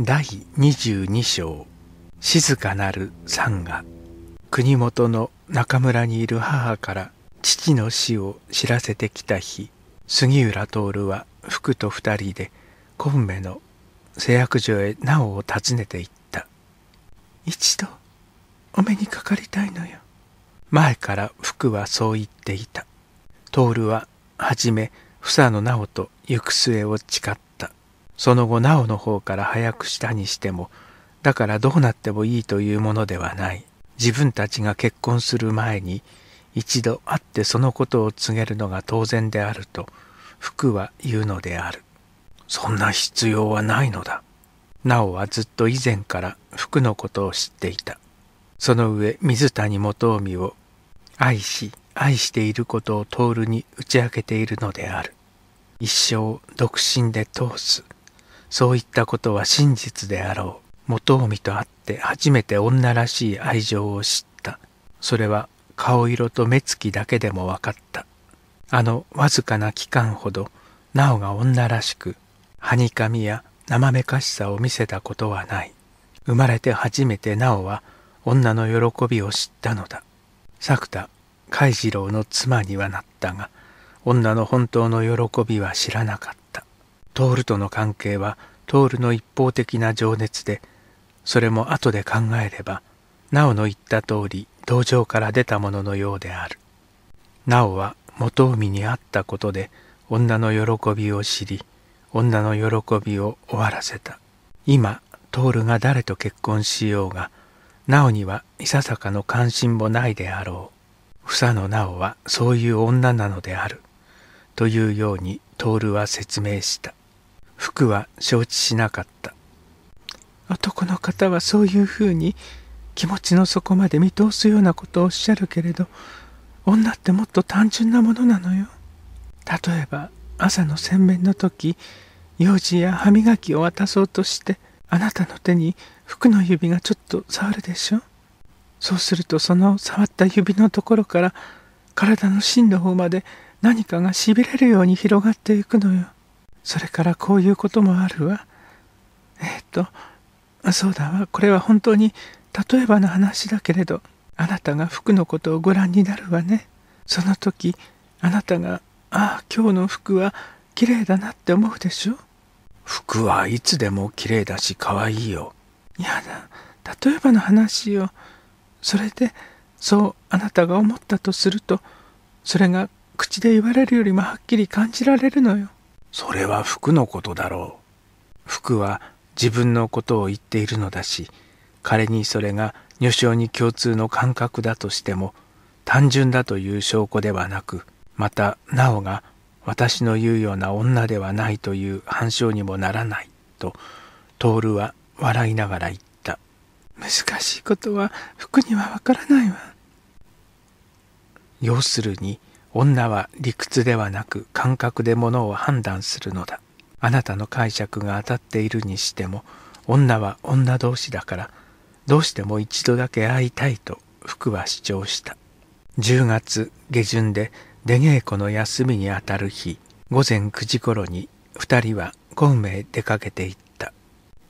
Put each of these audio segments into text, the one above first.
第22章静かなる山が国元の中村にいる母から父の死を知らせてきた日杉浦徹は福と二人で昆梅の製薬所へなおを訪ねていった一度お目にかかりたいのよ前から福はそう言っていた徹は初め房野直と行く末を誓っその後なおの方から早くしたにしてもだからどうなってもいいというものではない自分たちが結婚する前に一度会ってそのことを告げるのが当然であると福は言うのであるそんな必要はないのだなおはずっと以前から福のことを知っていたその上水谷元臣を愛し愛していることを徹に打ち明けているのである一生独身で通すそういったことは真実であろう元臣と会って初めて女らしい愛情を知ったそれは顔色と目つきだけでも分かったあのわずかな期間ほどなおが女らしくはにかみやなまめかしさを見せたことはない生まれて初めてなおは女の喜びを知ったのだ作田海次郎の妻にはなったが女の本当の喜びは知らなかったトールとの関係はトールの一方的な情熱でそれも後で考えればなおの言った通り道場から出たもののようであるなおは元海に会ったことで女の喜びを知り女の喜びを終わらせた今トールが誰と結婚しようがなおにはいささかの関心もないであろう房のなおはそういう女なのであるというようにトールは説明した服は承知しなかった男の方はそういうふうに気持ちの底まで見通すようなことをおっしゃるけれど女ってもっと単純なものなのよ例えば朝の洗面の時用事や歯磨きを渡そうとしてあなたの手に服の指がちょっと触るでしょそうするとその触った指のところから体の芯の方まで何かがしびれるように広がっていくのよそれからこういうこともあるわえっとそうだわこれは本当に例えばの話だけれどあなたが服のことをご覧になるわねその時あなたが「ああ今日の服は綺麗だな」って思うでしょ服はいつでも綺麗だし可愛いよやだ例えばの話よそれでそうあなたが思ったとするとそれが口で言われるよりもはっきり感じられるのよそれは服のことだろう。服は自分のことを言っているのだし、仮にそれが女性に共通の感覚だとしても、単純だという証拠ではなく、またなおが私の言うような女ではないという反証にもならない、と、徹は笑いながら言った。難しいことは服にはわからないわ。要するに、女は理屈ではなく感覚で物を判断するのだ。あなたの解釈が当たっているにしても、女は女同士だから、どうしても一度だけ会いたいと福は主張した。10月下旬で出稽古の休みにあたる日、午前9時頃に2人は小明へ出かけていった。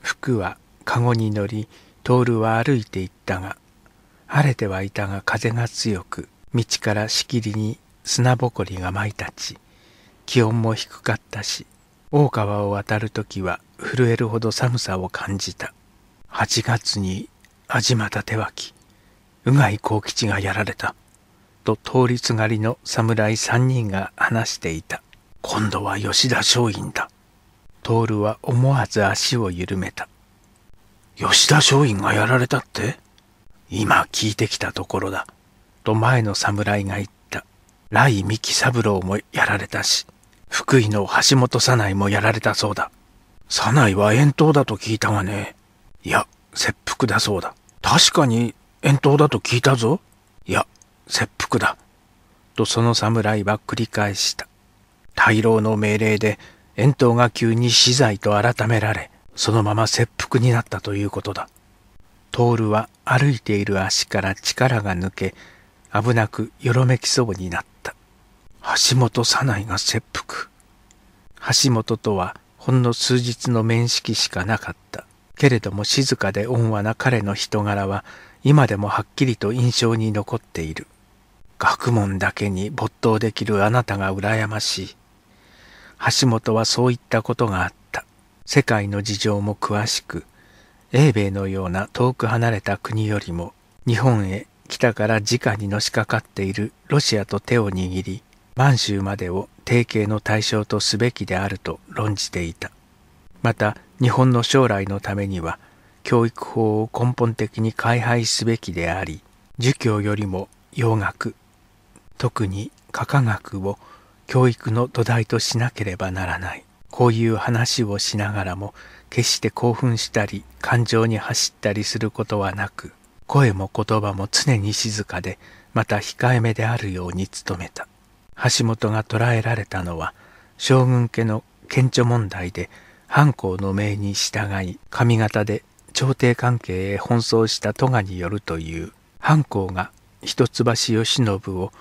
福は籠に乗り、徹は歩いていったが、晴れてはいたが風が強く、道からしきりに砂ぼこりが舞い立ち気温も低かったし大川を渡る時は震えるほど寒さを感じた8月に味又手脇うがい幸吉がやられたと通りすがりの侍3人が話していた今度は吉田松陰だ徹は思わず足を緩めた吉田松陰がやられたって今聞いてきたところだと前の侍が言っ雷三木三郎もやられたし、福井の橋本左内もやられたそうだ。左内は遠投だと聞いたがね。いや、切腹だそうだ。確かに遠投だと聞いたぞ。いや、切腹だ。とその侍は繰り返した。大老の命令で遠投が急に死罪と改められ、そのまま切腹になったということだ。トールは歩いている足から力が抜け、危なくよろめきそうになった。橋本早苗が切腹橋本とはほんの数日の面識しかなかったけれども静かで温和な彼の人柄は今でもはっきりと印象に残っている学問だけに没頭できるあなたが羨ましい橋本はそういったことがあった世界の事情も詳しく英米のような遠く離れた国よりも日本へ来たから直にのしかかっているロシアと手を握り満州までを提携の対象とすべきであると論じていたまた日本の将来のためには教育法を根本的に改廃すべきであり儒教よりも洋学特に科学を教育の土台としなければならないこういう話をしながらも決して興奮したり感情に走ったりすることはなく声も言葉も常に静かでまた控えめであるように努めた。橋本が捕らえられたのは将軍家の顕著問題で藩校の命に従い上方で朝廷関係へ奔走した都賀によるという藩校が一橋義信を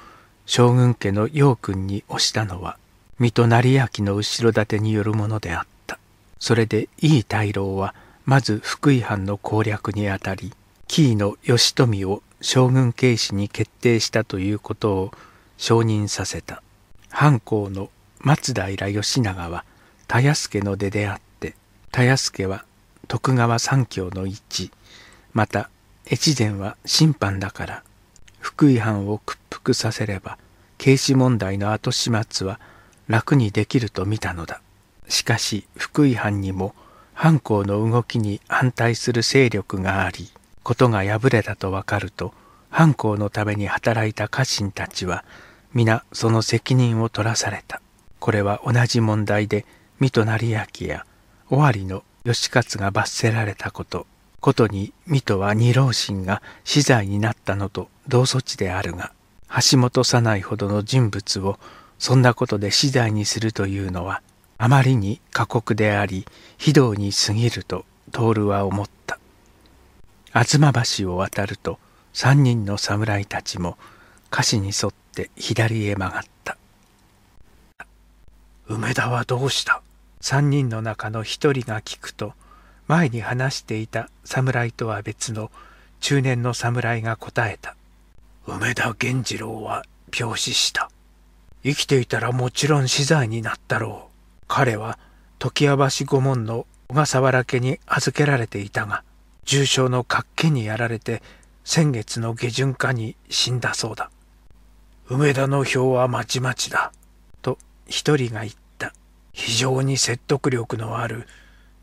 将軍家の陽君に押したのは水戸成明の後ろ盾によるものであったそれで井伊大老はまず福井藩の攻略にあたり紀伊の義富を将軍警視に決定したということを承認させた藩公の松平義長は田安家の出であって田安家は徳川三教の一また越前は審判だから福井藩を屈服させれば軽視問題の後始末は楽にできると見たのだしかし福井藩にも藩校の動きに反対する勢力がありことが破れたとわかると藩校のために働いた家臣たちは皆その責任を取らされた。これは同じ問題で、水戸成明や尾張の義勝が罰せられたこと、ことに水戸は二老神が死罪になったのと同措置であるが、橋本さないほどの人物をそんなことで死罪にするというのは、あまりに過酷であり、非道に過ぎると徹は思った。吾妻橋を渡ると、三人の侍たちも歌詞に沿ってって左へ曲がった梅田はどうした三人の中の一人が聞くと前に話していた侍とは別の中年の侍が答えた梅田源次郎は病死した生きていたらもちろん死罪になったろう彼は常盤橋御門の小笠原家に預けられていたが重症の活気にやられて先月の下旬かに死んだそうだ梅田の票はまちまちだ。と一人が言った。非常に説得力のある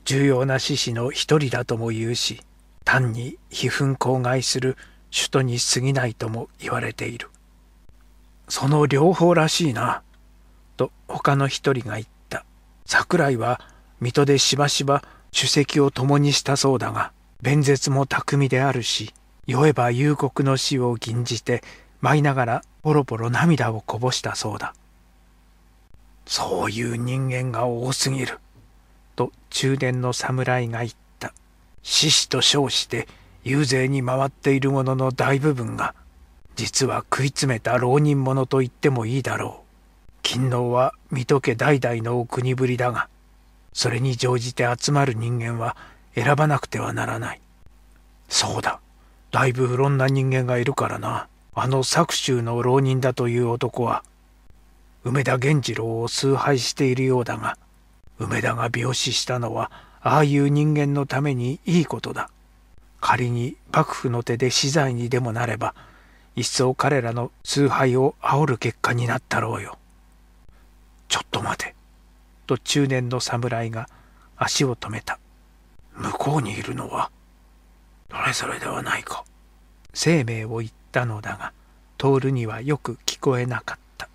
重要な志士の一人だとも言うし、単に非憤公害する首都に過ぎないとも言われている。その両方らしいな。と他の一人が言った。桜井は水戸でしばしば首席を共にしたそうだが、弁舌も巧みであるし、酔えば夕刻の死を吟じて舞いながらポロポロ涙をこぼしたそうだ。そういう人間が多すぎる。と中年の侍が言った。獅子と称して遊説に回っている者の大部分が、実は食い詰めた浪人者と言ってもいいだろう。勤王は水戸家代々のお国ぶりだが、それに乗じて集まる人間は選ばなくてはならない。そうだ。だいぶ不論な人間がいるからな。あの作州の浪人だという男は梅田源次郎を崇拝しているようだが梅田が病死したのはああいう人間のためにいいことだ仮に幕府の手で死罪にでもなれば一層彼らの崇拝を煽る結果になったろうよちょっと待てと中年の侍が足を止めた向こうにいるのはそれぞれではないか生命を言ってったのだが通るにはよく聞こえなかった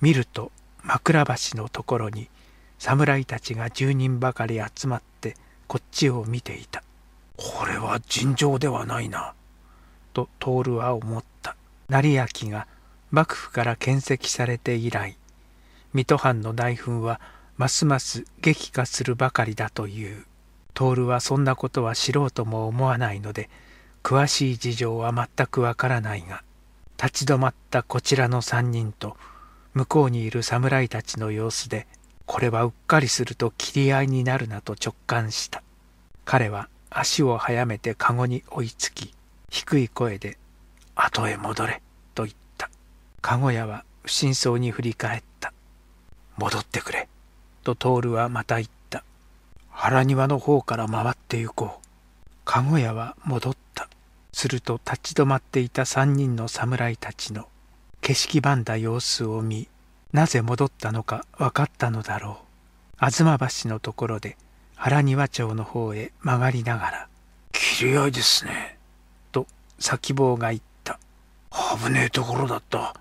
見ると枕橋のところに侍たちが10人ばかり集まってこっちを見ていたこれは尋常ではないなとるは思った成明が幕府から献石されて以来水戸藩の大墳はますます激化するばかりだという徹はそんなことは知ろうとも思わないので詳しい事情は全くわからないが立ち止まったこちらの3人と向こうにいる侍たちの様子でこれはうっかりすると切り合いになるなと直感した彼は足を速めてカゴに追いつき低い声で「後へ戻れ」と言ったカゴ屋は不審そうに振り返った「戻ってくれ」と徹はまた言った「原庭の方から回って行こう」カゴ屋は戻っすると立ち止まっていた3人の侍たちの景色ばんだ様子を見なぜ戻ったのか分かったのだろう東橋のところで原庭町の方へ曲がりながら「切れ合いですね」と先坊が言った「危ねえところだった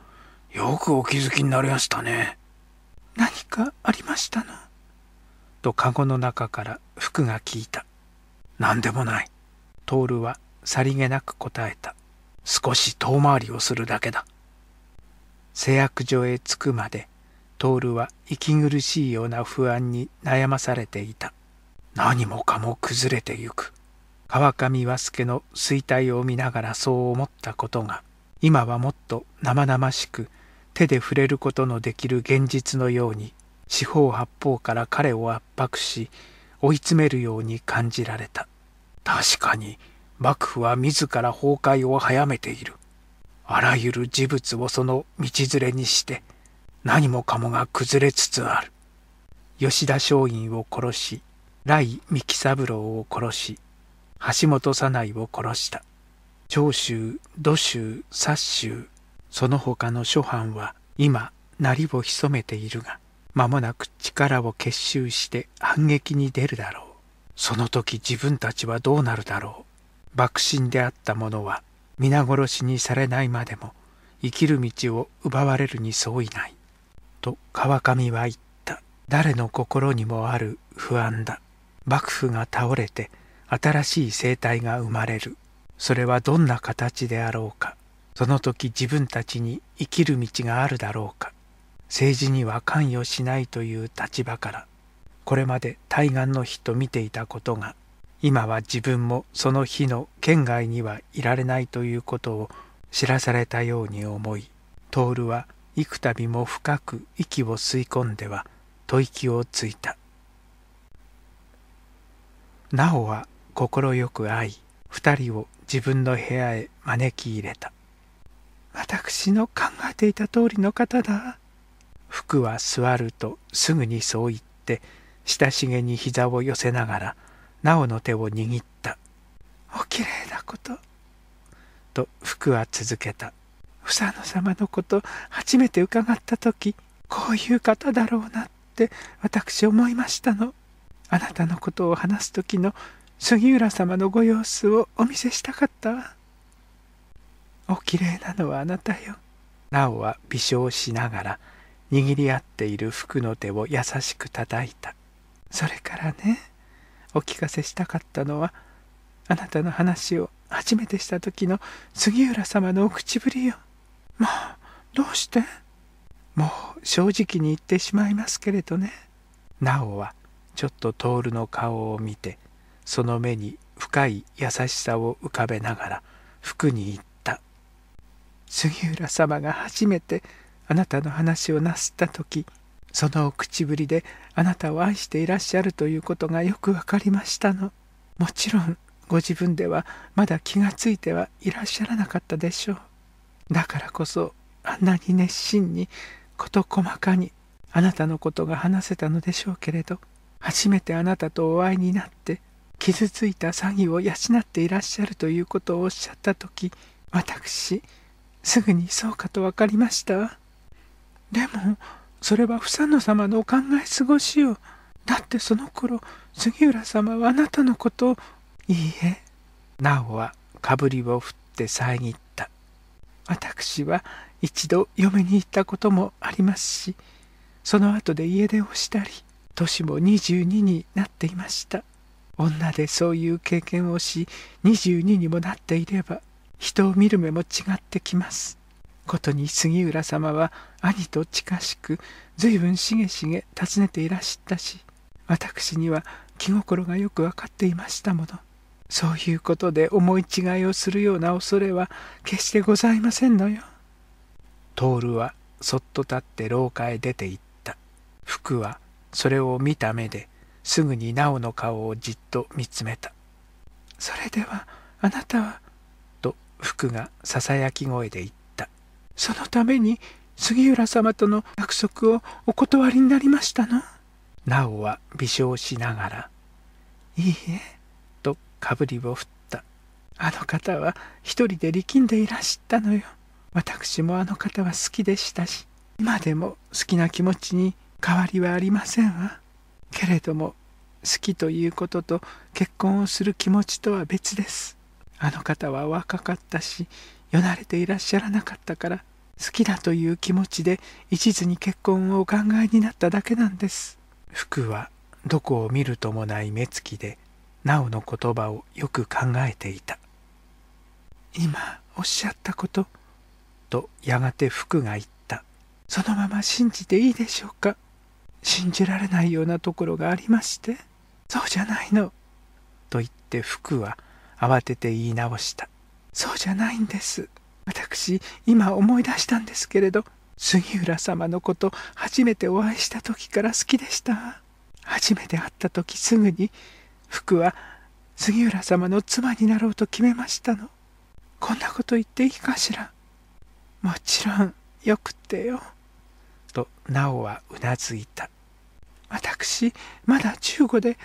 よくお気づきになりましたね」何かありましたのとカゴの中から服が聞いた「何でもない」はさりげなく答えた。少し遠回りをするだけだ。製薬所へ着くまで、徹は息苦しいような不安に悩まされていた。何もかも崩れてゆく。川上和助の衰退を見ながらそう思ったことが、今はもっと生々しく、手で触れることのできる現実のように、四方八方から彼を圧迫し、追い詰めるように感じられた。確かに、幕府は自ら崩壊を早めている。あらゆる事物をその道連れにして、何もかもが崩れつつある。吉田松陰を殺し、雷三木三郎を殺し、橋本早内を殺した。長州、土州、薩州、その他の諸藩は今、鳴りを潜めているが、間もなく力を結集して反撃に出るだろう。その時自分たちはどうなるだろう。幕臣であった者は皆殺しにされないまでも生きる道を奪われるに相違ない。と川上は言った。誰の心にもある不安だ。幕府が倒れて新しい生態が生まれる。それはどんな形であろうか。その時自分たちに生きる道があるだろうか。政治には関与しないという立場から、これまで対岸の日と見ていたことが今は自分もその日の県外にはいられないということを知らされたように思い徹は幾度も深く息を吸い込んでは吐息をついたなは快く会い二人を自分の部屋へ招き入れた私の考えていた通りの方だ福は座るとすぐにそう言って親しげに膝を寄せながらなおの手を握った。おきれいなこと。と服は続けた。房野様のこと初めて伺った時こういう方だろうなって私思いましたの。あなたのことを話す時の杉浦様のご様子をお見せしたかったわ。おきれいなのはあなたよ。なおは微笑しながら握り合っている服の手を優しく叩いた。それからねお聞かせしたかったのはあなたの話を初めてした時の杉浦様のお口ぶりよまあどうしてもう正直に言ってしまいますけれどねなおはちょっと徹の顔を見てその目に深い優しさを浮かべながら服に行った杉浦様が初めてあなたの話をなすった時その口ぶりであなたを愛していらっしゃるということがよく分かりましたのもちろんご自分ではまだ気がついてはいらっしゃらなかったでしょうだからこそあんなに熱心に事細かにあなたのことが話せたのでしょうけれど初めてあなたとお会いになって傷ついた詐欺を養っていらっしゃるということをおっしゃった時私すぐにそうかと分かりましたでもそれは房野様のお考え過ごしよ。だってその頃杉浦様はあなたのことをいいえなおはかぶりを振って遮った私は一度嫁に行ったこともありますしその後で家出をしたり年も22になっていました女でそういう経験をし22にもなっていれば人を見る目も違ってきますことに杉浦様は兄と近しく随分しげしげ訪ねていらしたし私には気心がよく分かっていましたものそういうことで思い違いをするような恐れは決してございませんのよ。徹はそっと立って廊下へ出て行った福はそれを見た目ですぐに奈緒の顔をじっと見つめた「それではあなたは」と福がささやき声で言った。そのために杉浦様との約束をお断りになりましたのなおは微笑しながら「いいえ」とかぶりを振ったあの方は一人で力んでいらしたのよ私もあの方は好きでしたし今でも好きな気持ちに変わりはありませんわけれども好きということと結婚をする気持ちとは別ですあの方は若かったしよなれていらっしゃらなかったから好きだという気持ちで一途に結婚をお考えになっただけなんです福はどこを見るともない目つきでなおの言葉をよく考えていた今おっしゃったこととやがて福が言ったそのまま信じていいでしょうか信じられないようなところがありましてそうじゃないのと言って福は慌てて言い直したそうじゃないんです私今思い出したんですけれど杉浦様のこと初めてお会いした時から好きでした初めて会った時すぐに服は杉浦様の妻になろうと決めましたのこんなこと言っていいかしらもちろんよくってよと直はうなずいた私まだ15で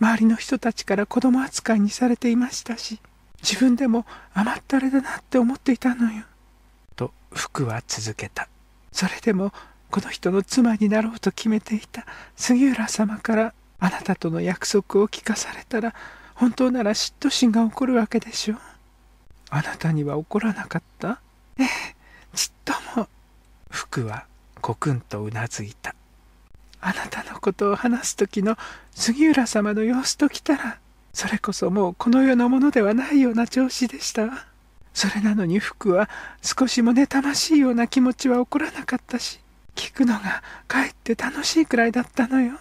周りの人たちから子供扱いにされていましたし自分でも甘ったれだなって思っていたのよ。と服は続けた。それでもこの人の妻になろうと決めていた杉浦様からあなたとの約束を聞かされたら本当なら嫉妬心が起こるわけでしょう。あなたには怒らなかったええ、ちっとも。福はコクンとうなずいた。あなたのことを話す時の杉浦様の様子ときたらそれこそもうこの世のものではないような調子でしたそれなのに服は少しも妬ましいような気持ちは起こらなかったし聞くのがかえって楽しいくらいだったのよ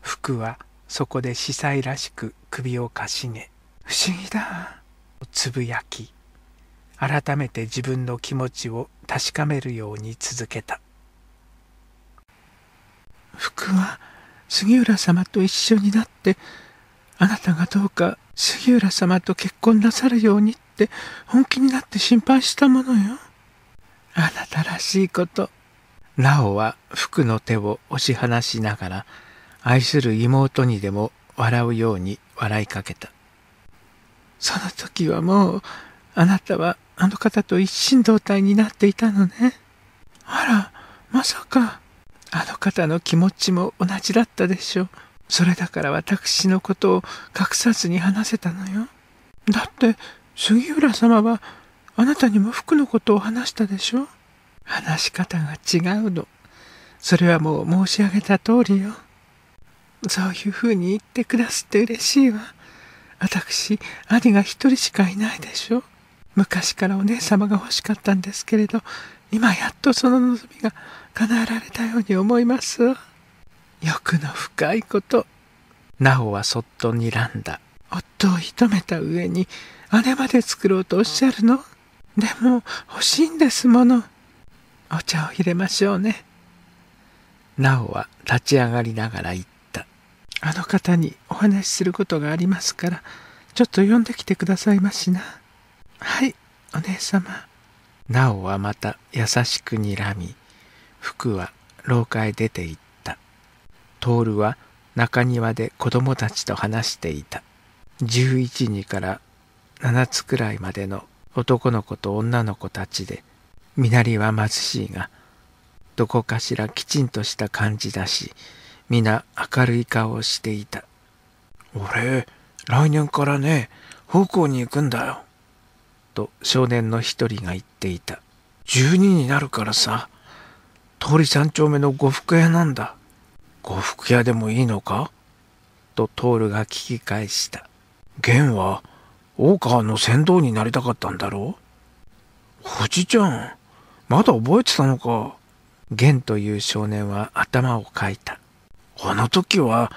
服はそこで司祭らしく首をかしげ不思議だつぶやき改めて自分の気持ちを確かめるように続けた服は杉浦様と一緒になってあなたがどうか杉浦様と結婚なさるようにって本気になって心配したものよ。あなたらしいこと。なおは服の手を押し放しながら愛する妹にでも笑うように笑いかけた。その時はもうあなたはあの方と一心同体になっていたのね。あら、まさかあの方の気持ちも同じだったでしょう。それだから私のことを隠さずに話せたのよ。だって杉浦様はあなたにも服のことを話したでしょ話し方が違うの。それはもう申し上げた通りよ。そういうふうに言ってくだすって嬉しいわ。私、兄が一人しかいないでしょ。昔からお姉様が欲しかったんですけれど、今やっとその望みが叶えられたように思いますわ。欲の深いことなおはそっと睨んだ夫を射止めた上に姉まで作ろうとおっしゃるのでも欲しいんですものお茶を入れましょうねなおは立ち上がりながら言ったあの方にお話しすることがありますからちょっと呼んできてくださいましなはいお姉様、ま、なおはまた優しくにらみ服は廊下へ出ていっ徹は中庭で子供たちと話していた11時から7つくらいまでの男の子と女の子たちで身なりは貧しいがどこかしらきちんとした感じだし皆明るい顔をしていた俺来年からね奉公に行くんだよと少年の一人が言っていた12になるからさ通り三丁目の呉服屋なんだ呉服屋でもいいのかとトールが聞き返した。玄は大川の船頭になりたかったんだろうおじちゃん、まだ覚えてたのか。玄という少年は頭をかいた。あの時は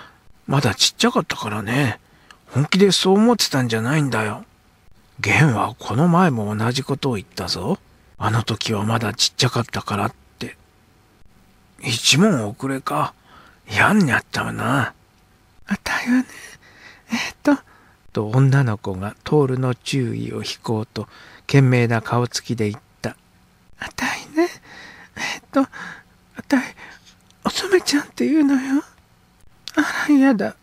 まだちっちゃかったからね。本気でそう思ってたんじゃないんだよ。玄はこの前も同じことを言ったぞ。あの時はまだちっちゃかったからって。一問遅れか。嫌になっちゃうな。だよね。えっと。と女の子がトールの注意を引こうと懸命な顔つきで言った。あたいね。えっと、あたい、お染ちゃんって言うのよ。あら、嫌だ。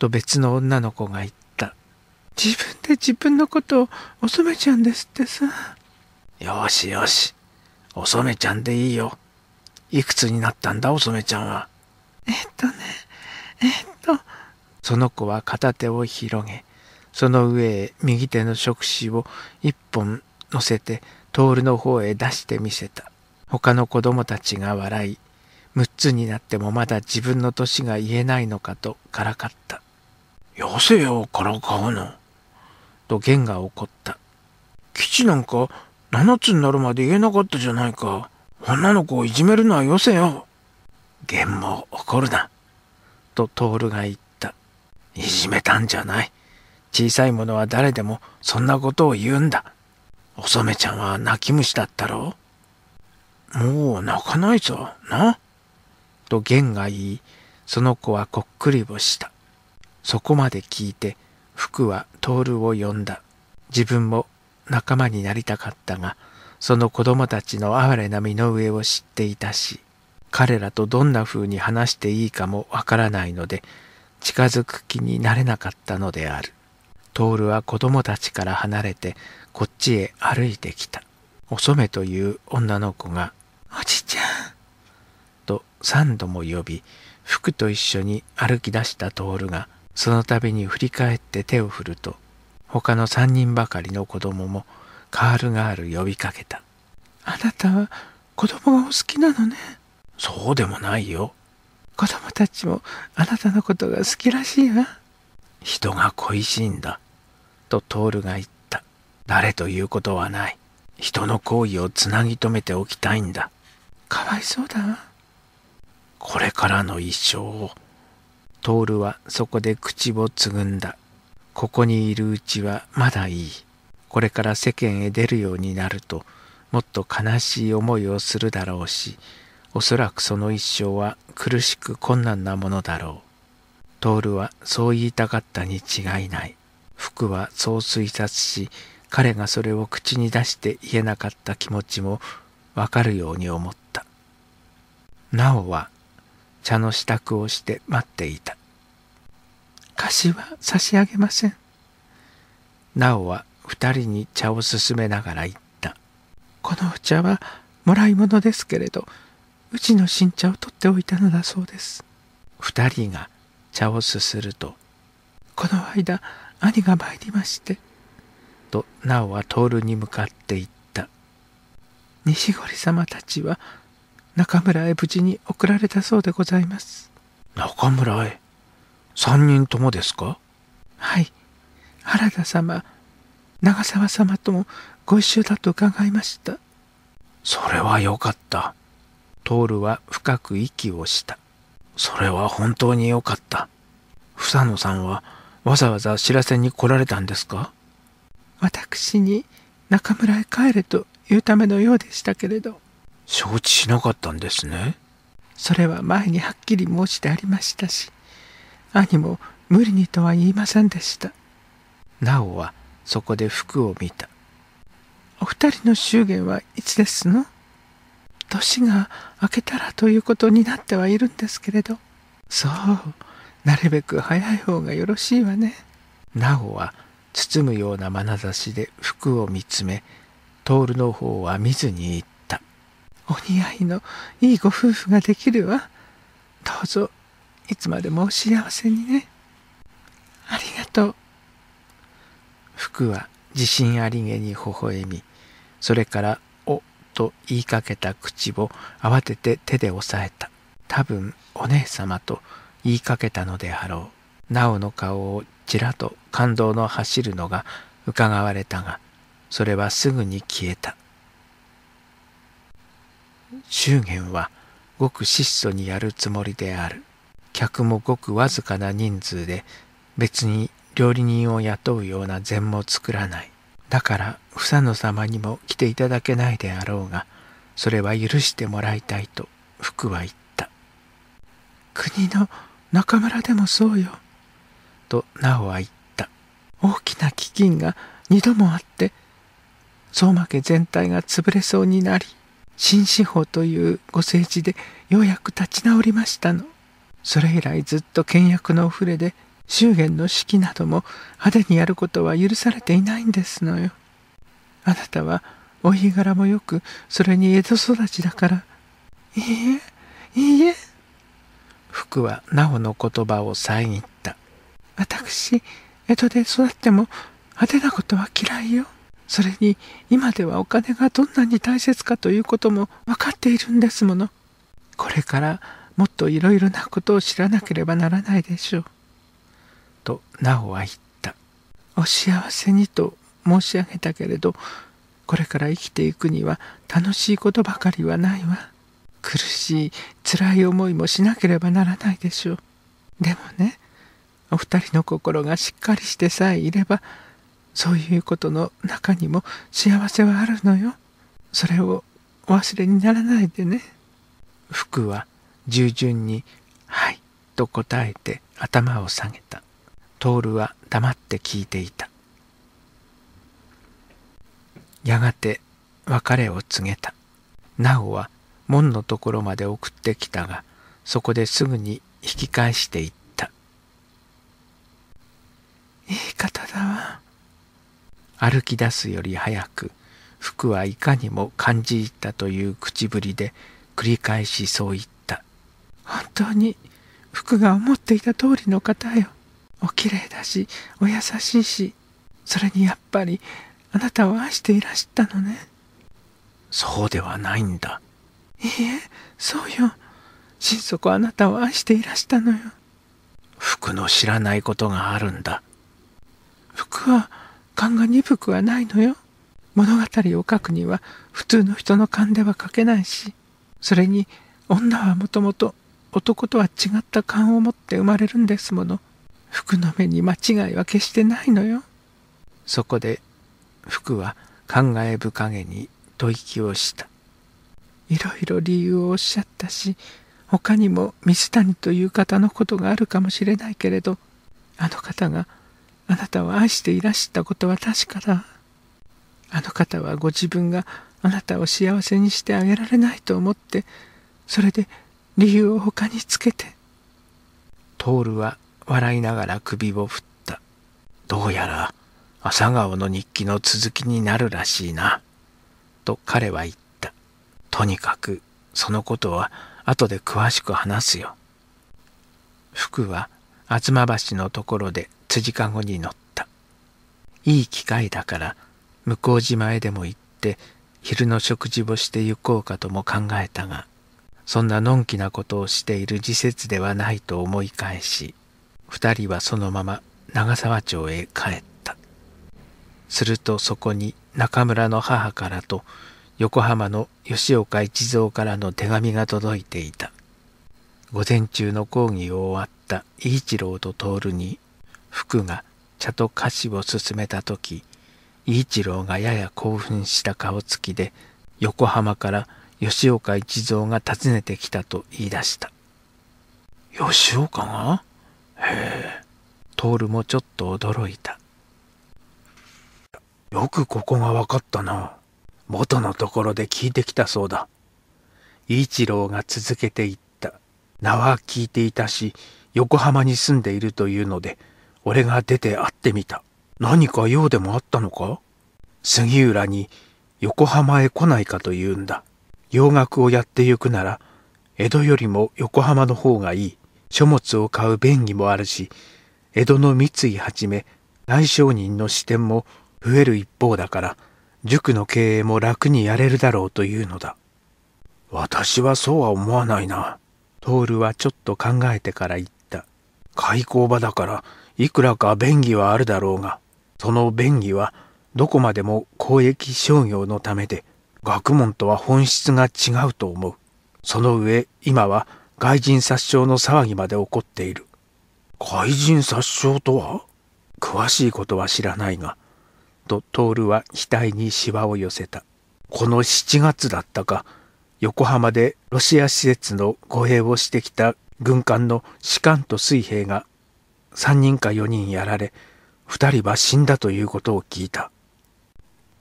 と別の女の子が言った。自分で自分のことをお染ちゃんですってさ。よしよし。お染ちゃんでいいよ。いくつになったんだお染ちゃんは。えっとね、えっと。その子は片手を広げ、その上へ右手の触手を一本乗せて、徹の方へ出してみせた。他の子供たちが笑い、6つになってもまだ自分の年が言えないのかとからかった。よせよ、からかうの。と玄が怒った。基地なんか7つになるまで言えなかったじゃないか。女の子をいじめるのはよせよ。玄も怒るな。と徹が言った。いじめたんじゃない。小さいものは誰でもそんなことを言うんだ。お染ちゃんは泣き虫だったろう。もう泣かないぞ、な。と玄が言い、その子はこっくりをした。そこまで聞いて、福は徹を呼んだ。自分も仲間になりたかったが、その子供たちの哀れな身の上を知っていたし彼らとどんな風に話していいかもわからないので近づく気になれなかったのである徹は子供たちから離れてこっちへ歩いてきたお染という女の子が「おじちゃん」と三度も呼び服と一緒に歩き出した徹がその度に振り返って手を振ると他の三人ばかりの子供も「カールガール呼びかけた。あなたは子供がお好きなのね。そうでもないよ。子供たちもあなたのことが好きらしいわ。人が恋しいんだ。とトールが言った。誰ということはない。人の行為をつなぎとめておきたいんだ。かわいそうだわ。これからの一生を。トールはそこで口をつぐんだ。ここにいるうちはまだいい。これから世間へ出るようになるともっと悲しい思いをするだろうしおそらくその一生は苦しく困難なものだろう。徹はそう言いたかったに違いない。福はそう推察し彼がそれを口に出して言えなかった気持ちもわかるように思った。なおは茶の支度をして待っていた。菓子は差し上げません。なおは二人に茶を勧めながら言った。このお茶はもらい物ですけれど、うちの新茶を取っておいたのだそうです。二人が茶をすすると、この間、兄が参りまして、と、なおは徹に向かって言った。西堀様たちは、中村へ無事に送られたそうでございます。中村へ三人ともですかはい。原田様、長澤様ともご一緒だと伺いましたそれはよかったトーは深く息をしたそれは本当によかった房野さんはわざわざ知らせに来られたんですか私に中村へ帰れと言うためのようでしたけれど承知しなかったんですねそれは前にはっきり申してありましたし兄も無理にとは言いませんでしたなおはそこで服を見たお二人の祝言はいつですの年が明けたらということになってはいるんですけれどそうなるべく早い方がよろしいわねなおは包むような眼差しで服を見つめ徹の方は見ずに言ったお似合いのいいご夫婦ができるわどうぞいつまでもお幸せにねありがとう福は自信ありげに微笑み、それからおと言いかけた口を慌てて手で押さえた。多分お姉様と言いかけたのであろう。なおの顔をちらと感動の走るのが伺われたが、それはすぐに消えた。祝言はごく質素にやるつもりである。客もごくわずかな人数で別に料理人を雇うような膳も作らない。だから房野様にも来ていただけないであろうが、それは許してもらいたいと福は言った。国の中村でもそうよ。と直は言った。大きな飢饉が二度もあって、相馬家全体が潰れそうになり、新司法というご政治でようやく立ち直りましたの。それ以来ずっと倹約のお触れで祝言の式なども派手にやることは許されていないんですのよあなたはお日柄もよくそれに江戸育ちだからいいえいいえ福はなおの言葉を遮った私江戸で育っても派手なことは嫌いよそれに今ではお金がどんなに大切かということも分かっているんですものこれからもっといろいろなことを知らなければならないでしょうとなは言ったお幸せにと申し上げたけれどこれから生きていくには楽しいことばかりはないわ苦しいつらい思いもしなければならないでしょうでもねお二人の心がしっかりしてさえいればそういうことの中にも幸せはあるのよそれをお忘れにならないでね福は従順に「はい」と答えて頭を下げた徹は黙って聞いていたやがて別れを告げたなおは門のところまで送ってきたがそこですぐに引き返していった「いい方だわ」歩き出すより早く服はいかにも感じいったという口ぶりで繰り返しそう言った「本当に服が思っていた通りの方よ」お綺麗だしお優しいしそれにやっぱりあなたを愛していらしたのねそうではないんだいいえそうよ心底あなたを愛していらしたのよ服の知らないことがあるんだ服は勘が鈍くはないのよ物語を書くには普通の人の勘では書けないしそれに女はもともと男とは違った勘を持って生まれるんですもの服の目に間違いは決してないのよ。そこで服は感慨深げに吐息をした。いろいろ理由をおっしゃったし、他にも水谷という方のことがあるかもしれないけれど、あの方があなたを愛していらしたことは確かだ。あの方はご自分があなたを幸せにしてあげられないと思って、それで理由を他につけて。トールは笑いながら首を振った。どうやら朝顔の日記の続きになるらしいな。と彼は言った。とにかくそのことは後で詳しく話すよ。福は吾妻橋のところで辻かごに乗った。いい機会だから向島へでも行って昼の食事をして行こうかとも考えたが、そんなのんきなことをしている時節ではないと思い返し、二人はそのまま長沢町へ帰ったするとそこに中村の母からと横浜の吉岡一蔵からの手紙が届いていた午前中の講義を終わった伊一郎と徹に福が茶と菓子を勧めた時伊一郎がやや興奮した顔つきで横浜から吉岡一蔵が訪ねてきたと言い出した吉岡がへえ徹もちょっと驚いたよくここが分かったな元のところで聞いてきたそうだ一郎が続けていった名は聞いていたし横浜に住んでいるというので俺が出て会ってみた何か用でもあったのか杉浦に横浜へ来ないかと言うんだ洋楽をやってゆくなら江戸よりも横浜の方がいい書物を買う便宜もあるし、江戸の三井はじめ、大商人の支店も増える一方だから、塾の経営も楽にやれるだろうというのだ。私はそうは思わないな。徹はちょっと考えてから言った。開口場だから、いくらか便宜はあるだろうが、その便宜はどこまでも公益商業のためで、学問とは本質が違うと思う。その上、今は外人殺傷の騒ぎまで起こっている。外人殺傷とは詳しいことは知らないが、と徹は額にしわを寄せた。この7月だったか、横浜でロシア施設の護衛をしてきた軍艦の士官と水兵が3人か4人やられ、2人は死んだということを聞いた。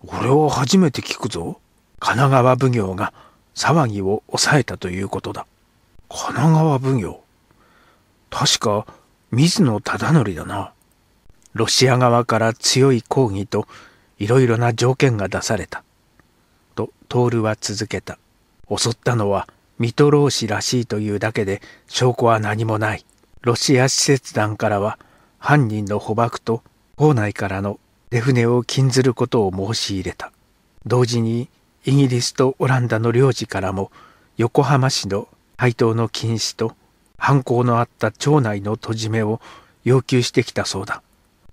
俺は初めて聞くぞ。神奈川奉行が騒ぎを抑えたということだ。神奈川奉行確か水野忠則だなロシア側から強い抗議といろいろな条件が出されたと徹は続けた襲ったのは水戸ローらしいというだけで証拠は何もないロシア使節団からは犯人の捕獲と校内からの出船を禁ずることを申し入れた同時にイギリスとオランダの領事からも横浜市の配当の禁止と犯行のあった町内の戸締めを要求してきたそうだ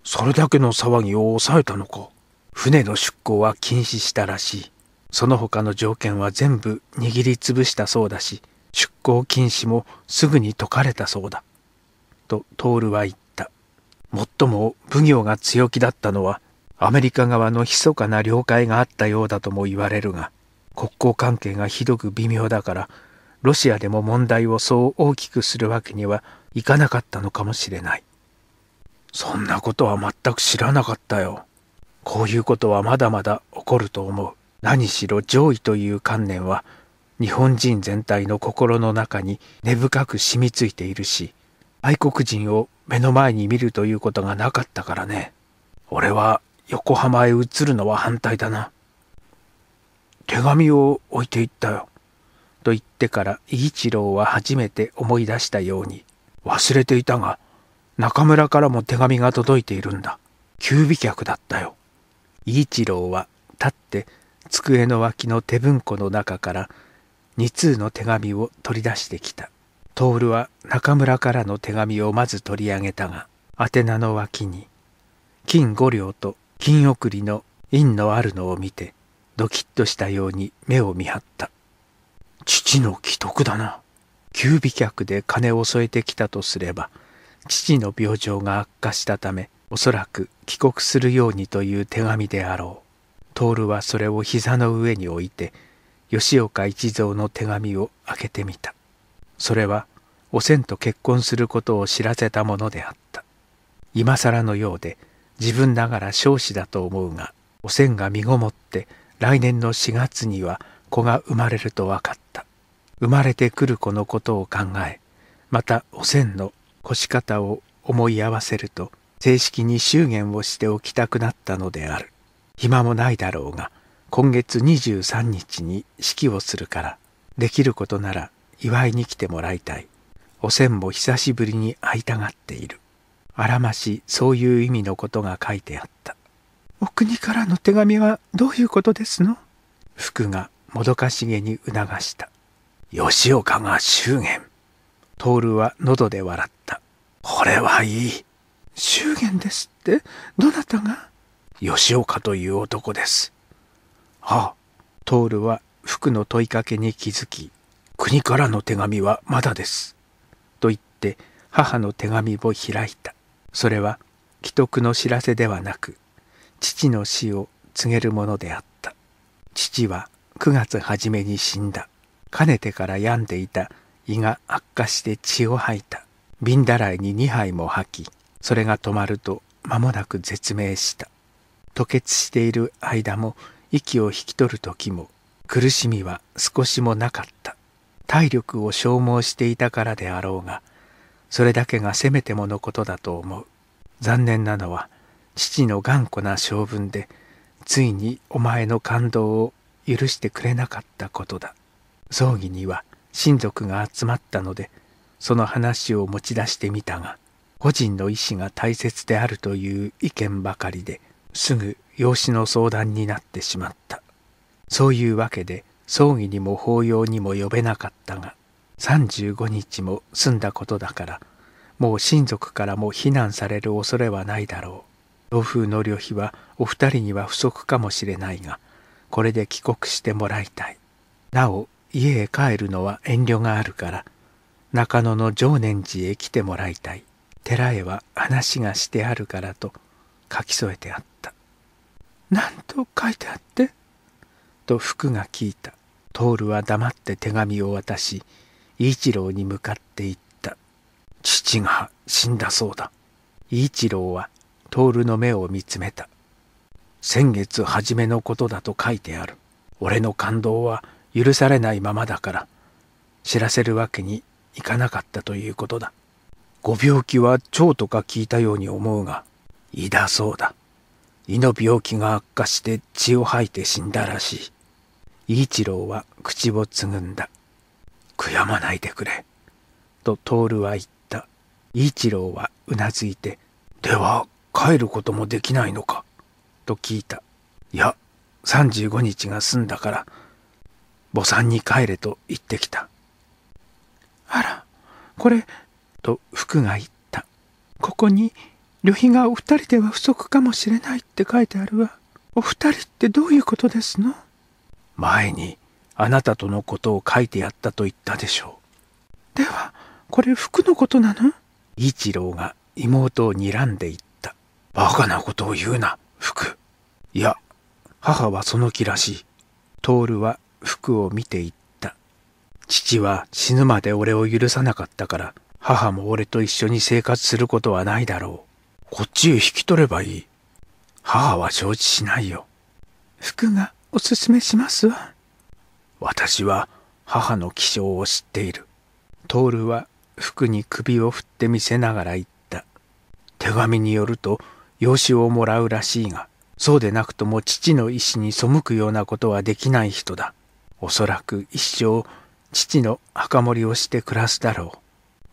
それだけの騒ぎを抑えたのか船の出港は禁止したらしいその他の条件は全部握りつぶしたそうだし出港禁止もすぐに解かれたそうだとトールは言ったもっとも奉行が強気だったのはアメリカ側の密かな了解があったようだとも言われるが国交関係がひどく微妙だからロシアでも問題をそう大きくするわけにはいかなかったのかもしれない。そんなことは全く知らなかったよ。こういうことはまだまだ起こると思う。何しろ上位という観念は日本人全体の心の中に根深く染みついているし、愛国人を目の前に見るということがなかったからね。俺は横浜へ移るのは反対だな。手紙を置いていったよ。と言ってから伊一郎は初めて思い出したように忘れていたが中村からも手紙が届いているんだ給尾客だったよ伊一郎は立って机の脇の手文庫の中から2通の手紙を取り出してきた徹は中村からの手紙をまず取り上げたが宛名の脇に金五両と金送りの印のあるのを見てドキッとしたように目を見張った。父の既得だな。給美客で金を添えてきたとすれば、父の病状が悪化したため、おそらく帰国するようにという手紙であろう。徹はそれを膝の上に置いて、吉岡一蔵の手紙を開けてみた。それは、おせんと結婚することを知らせたものであった。今更のようで、自分ながら少子だと思うが、おせんが身ごもって、来年の4月には子が生まれると分かっ生まれてくる子のことを考えまたおせんの越し方を思い合わせると正式に祝言をしておきたくなったのである暇もないだろうが今月23日に式をするからできることなら祝いに来てもらいたいおせんも久しぶりに会いたがっているあらましそういう意味のことが書いてあったお国からの手紙はどういうことですの服がもどかしげに促した吉岡が祝言。徹は喉で笑った。これはいい。祝言ですってどなたが吉岡という男です。ああ。徹は服の問いかけに気づき、国からの手紙はまだです。と言って母の手紙を開いた。それは既得の知らせではなく、父の死を告げるものであった。父は9月初めに死んだ。かねてから病んでいた胃が悪化して血を吐いた瓶だらいに2杯も吐きそれが止まると間もなく絶命した吐血している間も息を引き取る時も苦しみは少しもなかった体力を消耗していたからであろうがそれだけがせめてものことだと思う残念なのは父の頑固な性分でついにお前の感動を許してくれなかったことだ葬儀には親族が集まったのでその話を持ち出してみたが個人の意思が大切であるという意見ばかりですぐ養子の相談になってしまったそういうわけで葬儀にも法要にも呼べなかったが35日も済んだことだからもう親族からも非難される恐れはないだろう同風の旅費はお二人には不足かもしれないがこれで帰国してもらいたいなお家へ帰るのは遠慮があるから中野の常念寺へ来てもらいたい寺へは話がしてあるからと書き添えてあったなんと書いてあってと福が聞いた徹は黙って手紙を渡し一郎に向かって行った父が死んだそうだ一郎は徹の目を見つめた先月初めのことだと書いてある俺の感動は許されないままだから知らせるわけにいかなかったということだご病気は腸とか聞いたように思うが胃だそうだ胃の病気が悪化して血を吐いて死んだらしい一郎は口をつぐんだ悔やまないでくれと徹は言った一郎はうなずいてでは帰ることもできないのかと聞いたいや35日が済んだから墓参に帰れと言ってきた。あら、これ、と福が言った。ここに、旅費がお二人では不足かもしれないって書いてあるわ。お二人ってどういうことですの前に、あなたとのことを書いてやったと言ったでしょう。では、これ服のことなの一郎が妹を睨んでいった。バカなことを言うな、服。いや、母はその気らしい。徹は服を見ていった。父は死ぬまで俺を許さなかったから、母も俺と一緒に生活することはないだろう。こっちへ引き取ればいい。母は承知しないよ。服がおすすめしますわ。私は母の気性を知っている。トールは服に首を振って見せながら言った。手紙によると、養子をもらうらしいが、そうでなくとも父の意志に背くようなことはできない人だ。おそらく一生父の墓守りをして暮らすだろ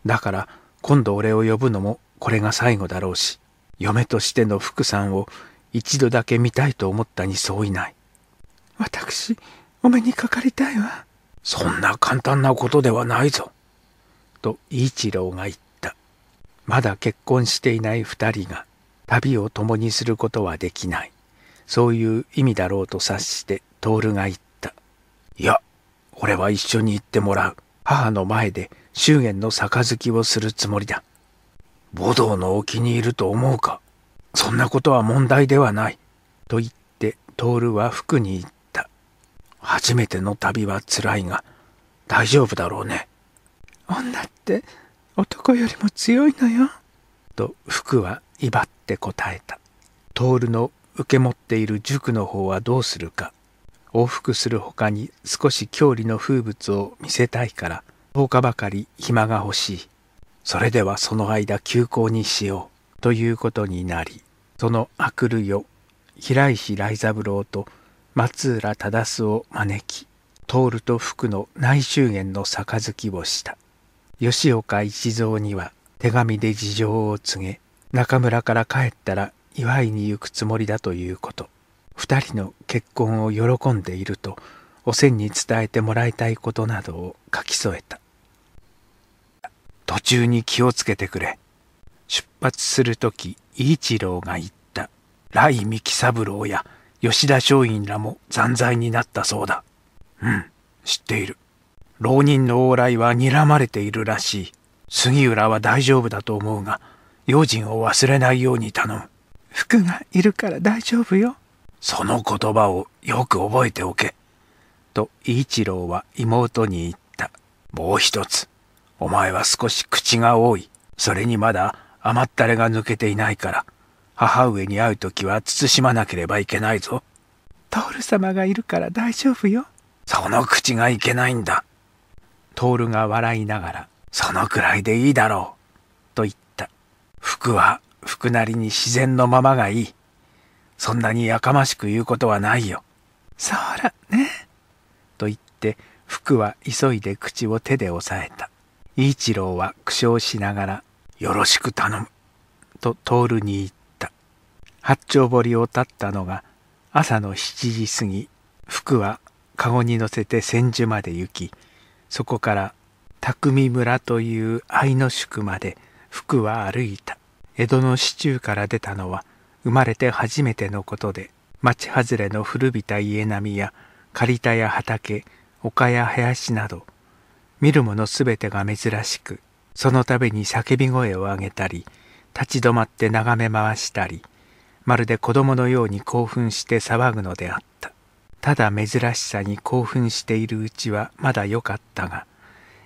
う。だから今度俺を呼ぶのもこれが最後だろうし、嫁としての福さんを一度だけ見たいと思ったにそういない。私、お目にかかりたいわ。そんな簡単なことではないぞ。と一郎が言った。まだ結婚していない二人が旅を共にすることはできない。そういう意味だろうと察して徹が言った。いや、俺は一緒に行ってもらう。母の前で祝言の杯をするつもりだ。母道のお気に入ると思うか。そんなことは問題ではない。と言って、徹は服に行った。初めての旅は辛いが、大丈夫だろうね。女って男よりも強いのよ。と服は威張って答えた。徹の受け持っている塾の方はどうするか。往復するほかに少し郷里の風物を見せたいから10日ばかり暇が欲しいそれではその間休校にしようということになりそのあくる夜平石雷三郎と松浦忠須を招き徹と福の内周元の杯をした吉岡一蔵には手紙で事情を告げ中村から帰ったら祝いに行くつもりだということ2人の結婚を喜んでいるとおせんに伝えてもらいたいことなどを書き添えた途中に気をつけてくれ出発する時伊一郎が言った来三木三郎や吉田松陰らも残罪になったそうだうん知っている浪人の往来は睨まれているらしい杉浦は大丈夫だと思うが用心を忘れないように頼む服がいるから大丈夫よその言葉をよく覚えておけ。と一郎は妹に言った。もう一つ。お前は少し口が多い。それにまだ甘ったれが抜けていないから、母上に会う時は慎まなければいけないぞ。トール様がいるから大丈夫よ。その口がいけないんだ。トールが笑いながら、そのくらいでいいだろう。と言った。服は服なりに自然のままがいい。そんなにやかましく言うことはないよ。そらね。と言って、福は急いで口を手で押さえた。一郎は苦笑しながら、よろしく頼む。と徹に言った。八丁堀を立ったのが朝の7時過ぎ、福は籠に乗せて千住まで行き、そこから匠村という愛の宿まで福は歩いた。江戸の市中から出たのは生まれて初めてのことで町外れの古びた家並みや借りたや畑丘や林など見るものすべてが珍しくその度に叫び声を上げたり立ち止まって眺め回したりまるで子供のように興奮して騒ぐのであったただ珍しさに興奮しているうちはまだ良かったが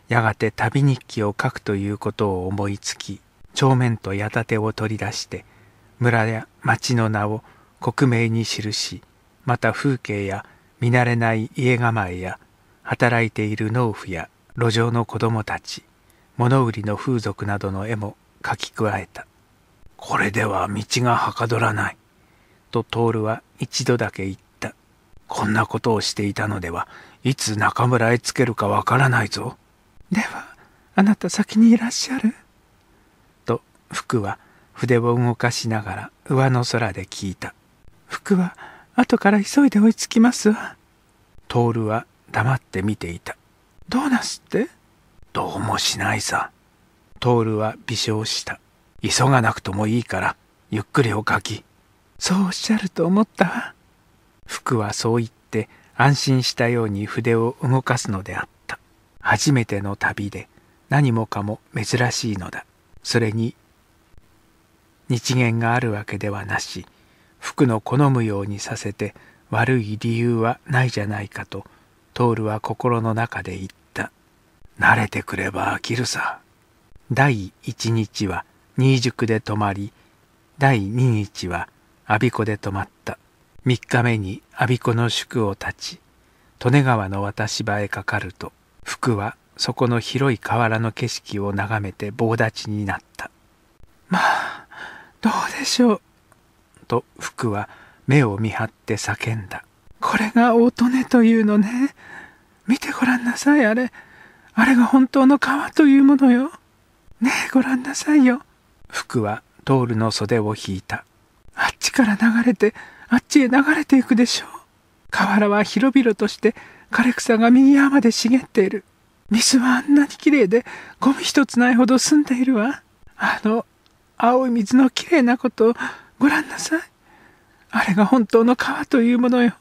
やがて旅日記を書くということを思いつき帳面と矢立てを取り出して村や町の名を国名に記しまた風景や見慣れない家構えや働いている農夫や路上の子供たち物売りの風俗などの絵も描き加えたこれでは道がはかどらないと徹は一度だけ言ったこんなことをしていたのではいつ中村へつけるかわからないぞではあなた先にいらっしゃると福は筆を動かしながら上の空で聞いた。服は後から急いで追いつきますわ。トールは黙って見ていた。どうなすってどうもしないさ。トールは微笑した。急がなくともいいから、ゆっくりお書き。そうおっしゃると思ったわ。福はそう言って安心したように筆を動かすのであった。初めての旅で何もかも珍しいのだ。それに日限があるわけではなし服の好むようにさせて悪い理由はないじゃないかと徹は心の中で言った慣れてくれば飽きるさ第一日は新宿で泊まり第二日は我孫子で泊まった三日目に我孫子の宿を立ち利根川の渡し場へかかると福はそこの広い河原の景色を眺めて棒立ちになったまあどうでしょうと福は目を見張って叫んだ。これが大利根というのね。見てごらんなさい、あれ。あれが本当の川というものよ。ねえ、ごらんなさいよ。福はトールの袖を引いた。あっちから流れて、あっちへ流れていくでしょう。河原は広々として枯れ草が右側まで茂っている。水はあんなに綺麗でゴミ一つないほど澄んでいるわ。あの青い水のきれいなことをご覧なさい。あれが本当の川というものよ。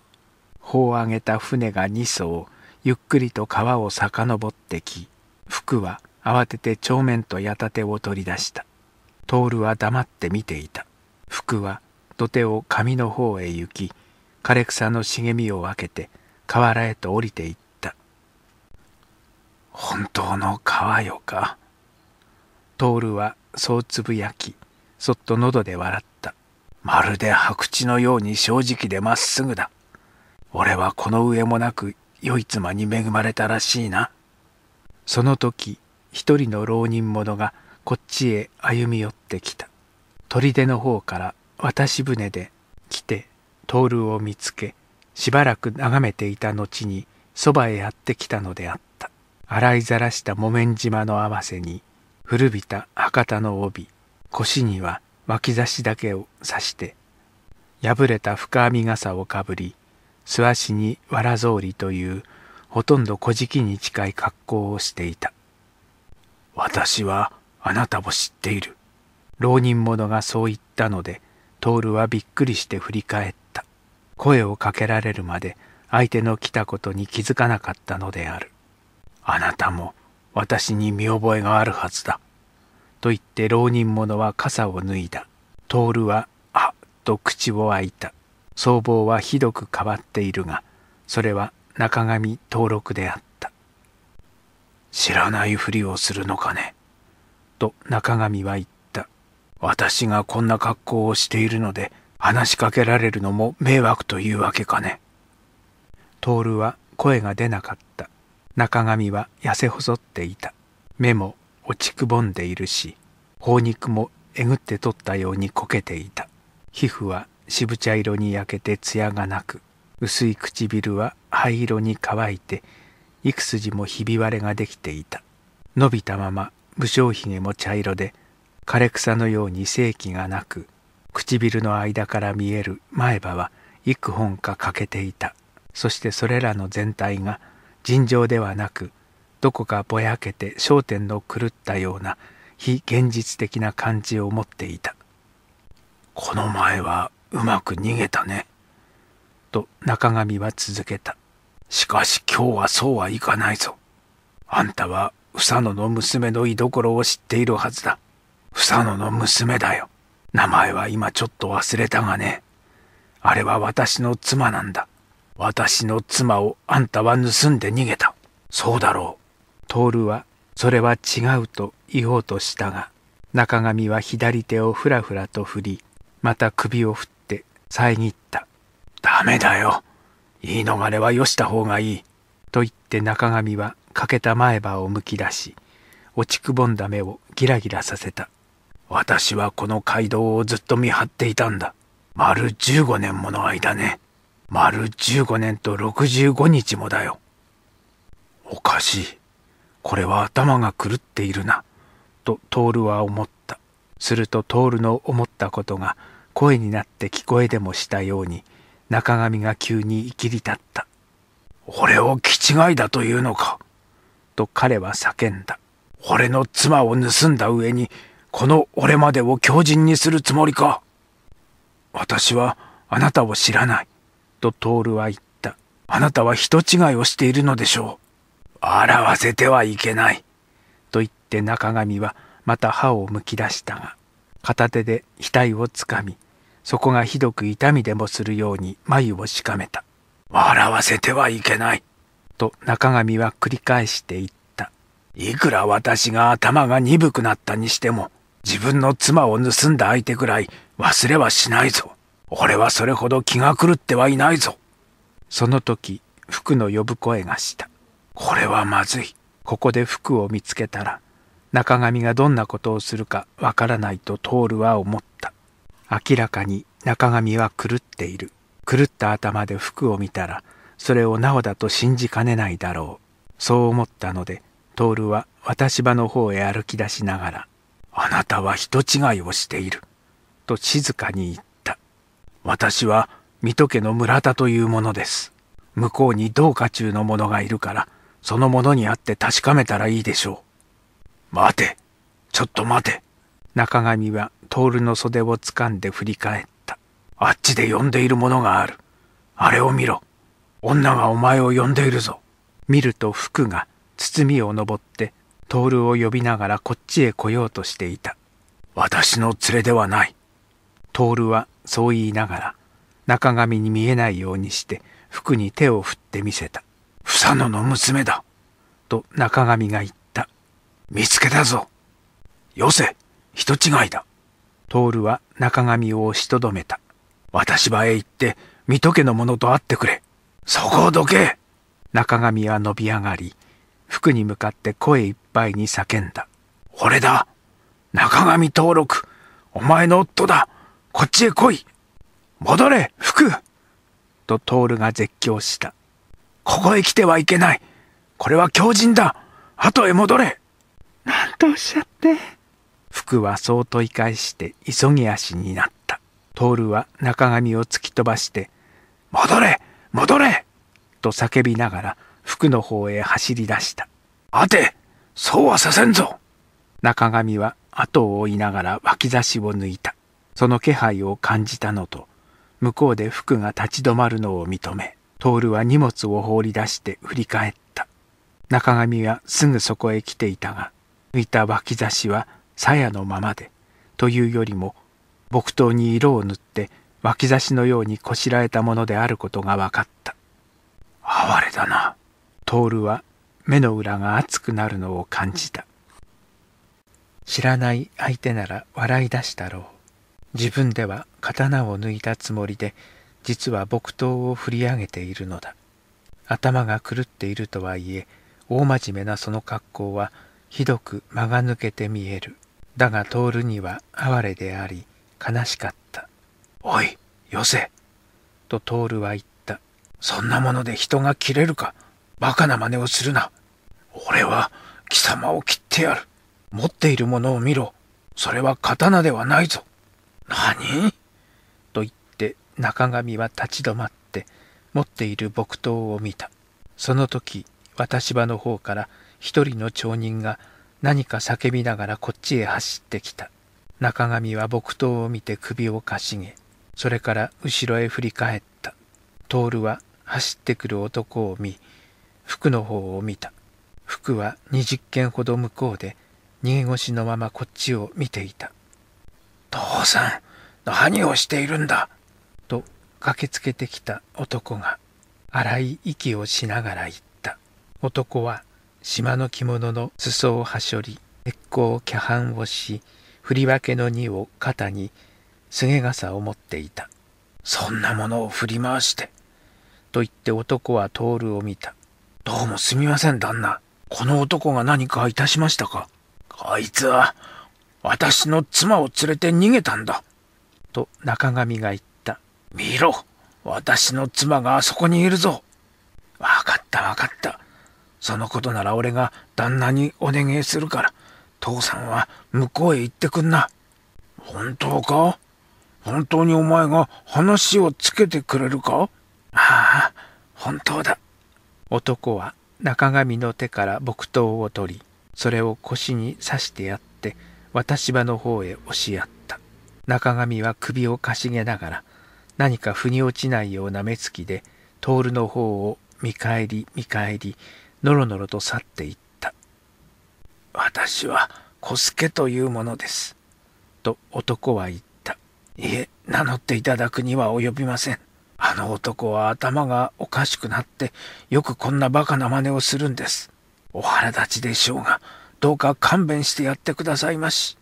帆を上げた船が2艘、ゆっくりと川を遡ってき、福は慌てて帳面と矢立を取り出した。徹は黙って見ていた。福は土手を紙の方へ行き、枯れ草の茂みを分けて河原へと降りていった。本当の川よか。トールはそうつぶやき、そっと喉で笑った。まるで白痴のように正直でまっすぐだ。俺はこの上もなく良い妻に恵まれたらしいな。その時、一人の浪人者がこっちへ歩み寄ってきた。砦の方から渡し船で来て、トールを見つけ、しばらく眺めていた後にそばへやってきたのであった。洗いざらした木綿島の合わせに、古びた博多の帯腰には脇差しだけを刺して破れた深編み傘をかぶり素足にわら草履というほとんど小敷に近い格好をしていた私はあなたを知っている浪人者がそう言ったので徹はびっくりして振り返った声をかけられるまで相手の来たことに気づかなかったのであるあなたも私に見覚えがあるはずだ。と言って浪人者は傘を脱いだ。徹は、あっと口を開いた。僧帽はひどく変わっているが、それは中上登録であった。知らないふりをするのかね。と中上は言った。私がこんな格好をしているので、話しかけられるのも迷惑というわけかね。徹は声が出なかった。中髪は痩せ細っていた。目も落ちくぼんでいるし、頬肉もえぐって取ったようにこけていた。皮膚は渋茶色に焼けて艶がなく、薄い唇は灰色に乾いて、幾筋もひび割れができていた。伸びたまま無精ひげも茶色で、枯れ草のように性気がなく、唇の間から見える前歯は幾本か欠けていた。そしてそれらの全体が尋常ではなくどこかぼやけて焦点の狂ったような非現実的な感じを持っていた「この前はうまく逃げたね」と中上は続けた「しかし今日はそうはいかないぞ」あんたは房野の娘の居所を知っているはずだ。房野の娘だよ。名前は今ちょっと忘れたがね。あれは私の妻なんだ。私の妻をあんたは盗んで逃げた。そうだろう。トールは、それは違うと言おうとしたが、中上は左手をふらふらと振り、また首を振って遮った。ダメだよ。言い逃れはよした方がいい。と言って中上は欠けた前歯をむき出し、落ちくぼんだ目をギラギラさせた。私はこの街道をずっと見張っていたんだ。丸15年もの間ね。丸15年と65日もだよ。おかしい。これは頭が狂っているな。と徹は思った。すると徹の思ったことが声になって聞こえでもしたように中上が急に生きり立った。俺を気違いだというのか。と彼は叫んだ。俺の妻を盗んだ上にこの俺までを狂人にするつもりか。私はあなたを知らない。と徹は言った。あなたは人違いをしているのでしょう。笑わせてはいけない。と言って中上はまた歯をむき出したが、片手で額をつかみ、そこがひどく痛みでもするように眉をしかめた。笑わせてはいけない。と中上は繰り返して言った。いくら私が頭が鈍くなったにしても、自分の妻を盗んだ相手くらい忘れはしないぞ。俺はそれほど気が狂ってはいないぞ。その時、服の呼ぶ声がした。これはまずい。ここで服を見つけたら、中上がどんなことをするかわからないと徹は思った。明らかに中上は狂っている。狂った頭で服を見たら、それをなおだと信じかねないだろう。そう思ったので、徹は渡し場の方へ歩き出しながら、あなたは人違いをしている。と静かに言った。私は水戸家の村田というものです。向こうに同家中の者がいるから、その者に会って確かめたらいいでしょう。待てちょっと待て中上は徹の袖を掴んで振り返った。あっちで呼んでいるものがある。あれを見ろ。女がお前を呼んでいるぞ。見ると福が包みを登って徹を呼びながらこっちへ来ようとしていた。私の連れではない。ルはそう言いながら中上に見えないようにして服に手を振ってみせた「房野の娘だ!」と中上が言った「見つけたぞよせ人違いだ!」ルは中上を押しとどめた「私場へ行って水戸家の者と会ってくれそこをどけ!」中上は伸び上がり服に向かって声いっぱいに叫んだ「俺だ中上登録お前の夫だこっちへ来い戻れ服とトールが絶叫した。ここへ来てはいけないこれは狂人だ後へ戻れなんとおっしゃって。福はそう問い返して急ぎ足になった。トールは中髪を突き飛ばして「戻れ戻れ!」と叫びながら服の方へ走り出した「待てそうはさせんぞ!」中髪は後を追いながら脇差しを抜いたその気配を感じたのと向こうで服が立ち止まるのを認め徹は荷物を放り出して振り返った中上はすぐそこへ来ていたが浮いた脇差しは鞘のままでというよりも木刀に色を塗って脇差しのようにこしらえたものであることが分かった哀れだな徹は目の裏が熱くなるのを感じた知らない相手なら笑い出したろう自分では刀を抜いたつもりで実は木刀を振り上げているのだ頭が狂っているとはいえ大真面目なその格好はひどく間が抜けて見えるだが徹には哀れであり悲しかった「おいよせ!」と徹は言った「そんなもので人が切れるかバカな真似をするな俺は貴様を切ってやる持っているものを見ろそれは刀ではないぞ」何と言って中上は立ち止まって持っている木刀を見た。その時、渡し場の方から一人の町人が何か叫びながらこっちへ走ってきた。中上は木刀を見て首をかしげ、それから後ろへ振り返った。徹は走ってくる男を見、服の方を見た。服は二十軒ほど向こうで、逃げ腰のままこっちを見ていた。父さん何をしているんだ」と駆けつけてきた男が荒い息をしながら言った男は島の着物の裾をはしょり鉄鋼キャハンをし振り分けの荷を肩にすげ傘を持っていた「そんなものを振り回して」と言って男は徹を見た「どうもすみません旦那この男が何かいたしましたか?」こいつは私の妻を連れて逃げたんだ。と中上が言った。見ろ私の妻があそこにいるぞ。わかったわかった。そのことなら俺が旦那にお願いするから、父さんは向こうへ行ってくんな。本当か本当にお前が話をつけてくれるかああ、本当だ。男は中上の手から木刀を取り、それを腰に刺してやった。渡し場の方へ押しやった。中上は首をかしげながら、何か腑に落ちないような目つきで、徹の方を見返り見返り、のろのろと去っていった。私は小助というものです。と男は言った。いえ、名乗っていただくには及びません。あの男は頭がおかしくなって、よくこんなバカな真似をするんです。お腹立ちでしょうが、どうか勘弁してやってくださいまし。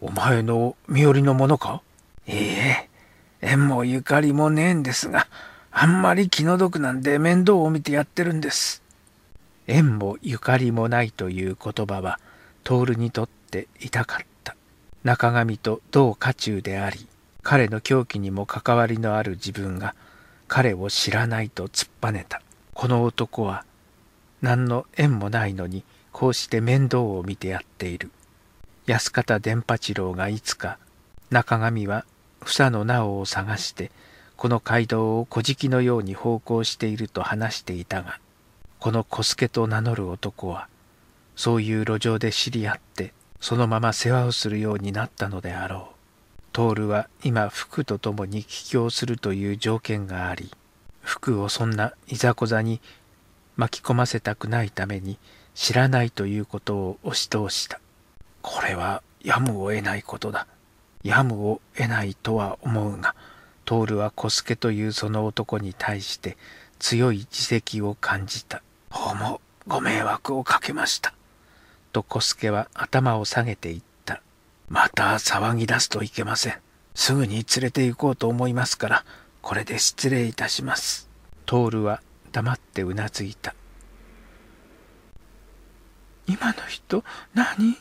お前の身寄りのものかいいえ、縁もゆかりもねえんですが、あんまり気の毒なんで面倒を見てやってるんです。縁もゆかりもないという言葉は、徹にとって痛かった。中上と同家中であり、彼の狂気にも関わりのある自分が、彼を知らないと突っぱねた。この男は、何の縁もないのに、こうして面倒を見てやっている安方伝八郎がいつか中上は房野直を探してこの街道を小敷のように奉公していると話していたがこの小助と名乗る男はそういう路上で知り合ってそのまま世話をするようになったのであろう徹は今福と共に帰郷するという条件があり福をそんないざこざに巻き込ませたくないために知らないということを押し通した。これはやむを得ないことだ。やむを得ないとは思うが、トールは小助というその男に対して強い自責を感じた。どうもご迷惑をかけました。と小助は頭を下げていった。また騒ぎ出すといけません。すぐに連れて行こうと思いますから、これで失礼いたします。トールは黙ってうなずいた。今の人何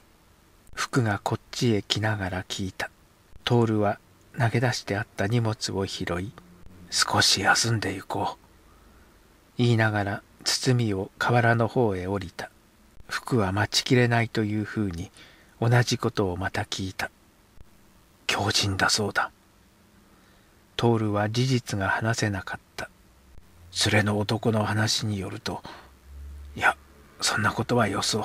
服がこっちへ来ながら聞いた徹は投げ出してあった荷物を拾い少し休んで行こう言いながら包を河原の方へ降りた服は待ちきれないというふうに同じことをまた聞いた強人だそうだ徹は事実が話せなかった連れの男の話によるといやそんなことはよそう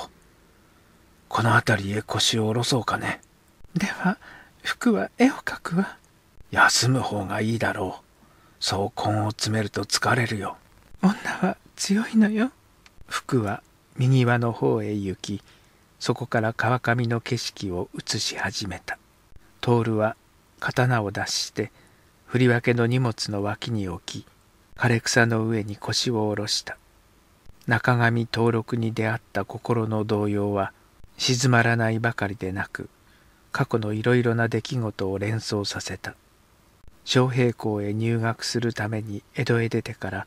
この辺りへ腰を下ろそうかねでは服は絵を描くわ休む方がいいだろうそう根を詰めると疲れるよ女は強いのよ服は右輪の方へ行きそこから川上の景色を映し始めた徹は刀を出して振り分けの荷物の脇に置き枯れ草の上に腰を下ろした中上登録に出会った心の動揺は静まらないばかりでなく過去のいろいろな出来事を連想させた昌平校へ入学するために江戸へ出てから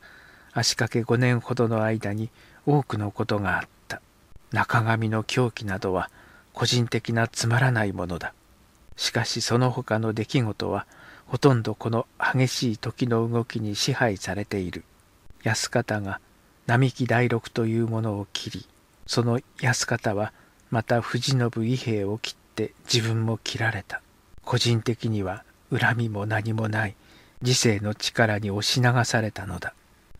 足掛け5年ほどの間に多くのことがあった中上の狂気などは個人的なつまらないものだしかしその他の出来事はほとんどこの激しい時の動きに支配されている安方が並木第六というものを切りその安方はまた藤信伊兵を切って自分も切られた個人的には恨みも何もない時世の力に押し流されたのだ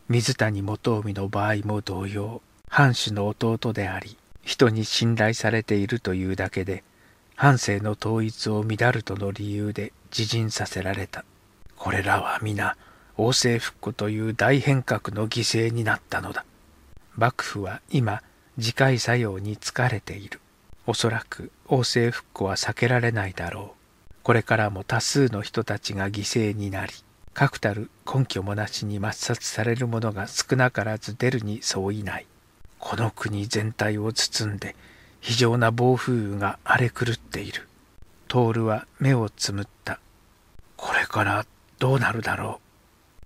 水谷元臣の場合も同様藩主の弟であり人に信頼されているというだけで藩政の統一を乱るとの理由で自陣させられたこれらは皆王政復古という大変革の犠牲になったのだ幕府は今次回作用に疲れているおそらく王政復古は避けられないだろうこれからも多数の人たちが犠牲になり確たる根拠もなしに抹殺されるものが少なからず出るに相違ないこの国全体を包んで非常な暴風雨が荒れ狂っている徹は目をつむったこれからどうなるだろう